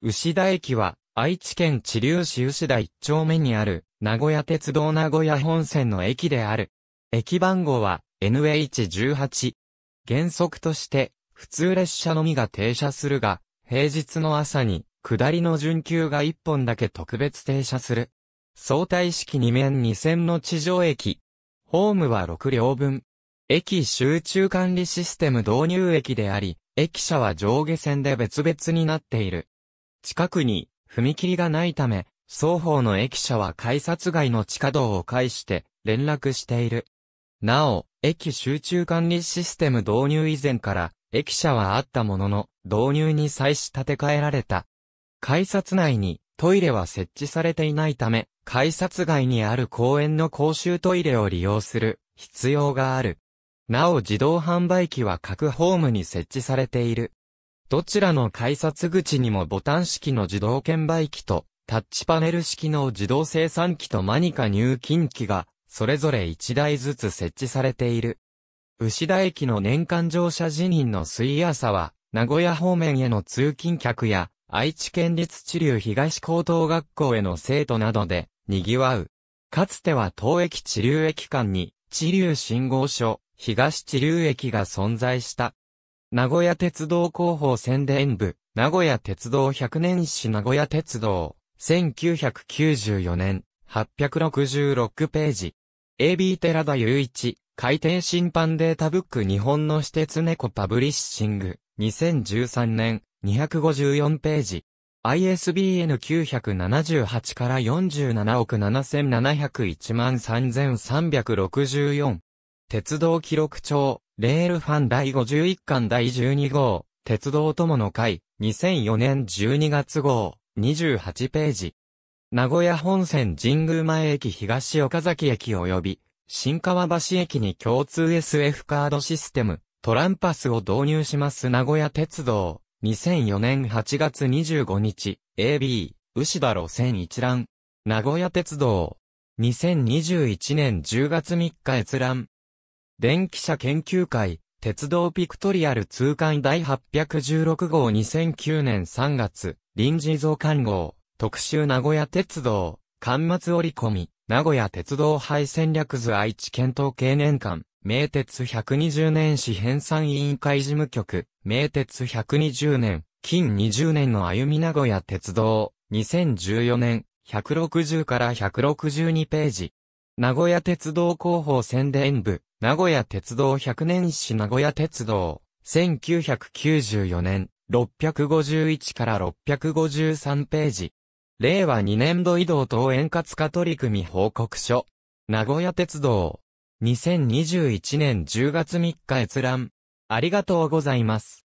牛田駅は、愛知県知立市牛田一丁目にある、名古屋鉄道名古屋本線の駅である。駅番号は、NH18。原則として、普通列車のみが停車するが、平日の朝に、下りの準急が1本だけ特別停車する。相対式2面2線の地上駅。ホームは6両分。駅集中管理システム導入駅であり、駅舎は上下線で別々になっている。近くに踏切がないため、双方の駅舎は改札外の地下道を介して連絡している。なお、駅集中管理システム導入以前から、駅舎はあったものの、導入に際し建て替えられた。改札内にトイレは設置されていないため、改札外にある公園の公衆トイレを利用する必要がある。なお自動販売機は各ホームに設置されている。どちらの改札口にもボタン式の自動券売機と、タッチパネル式の自動生産機とマニカ入金機が、それぞれ1台ずつ設置されている。牛田駅の年間乗車辞任の水朝は、名古屋方面への通勤客や、愛知県立地流東高等学校への生徒などで、賑わう。かつては東駅地流駅間に、地流信号所、東地流駅が存在した。名古屋鉄道広報宣伝部、名古屋鉄道100年史名古屋鉄道、1994年、866ページ。AB 寺田雄一、海底審判データブック日本の私鉄猫パブリッシング、2013年、254ページ。ISBN 978から47億7701万3364。鉄道記録帳、レールファン第51巻第12号、鉄道友の会、2004年12月号、28ページ。名古屋本線神宮前駅東岡崎駅及び、新川橋駅に共通 SF カードシステム、トランパスを導入します名古屋鉄道、2004年8月25日、AB、牛田路線一覧。名古屋鉄道。2021年10月3日閲覧。電気車研究会、鉄道ピクトリアル通貫第816号2009年3月、臨時増刊号、特集名古屋鉄道、刊末折り込み、名古屋鉄道廃戦略図愛知県東経年間、名鉄120年史編纂委員会事務局、名鉄120年、近20年の歩み名古屋鉄道、2014年、160から162ページ。名古屋鉄道広報宣伝部、名古屋鉄道100年史名古屋鉄道、1994年、651から653ページ。令和2年度移動等円滑化取り組み報告書。名古屋鉄道。2021年10月3日閲覧。ありがとうございます。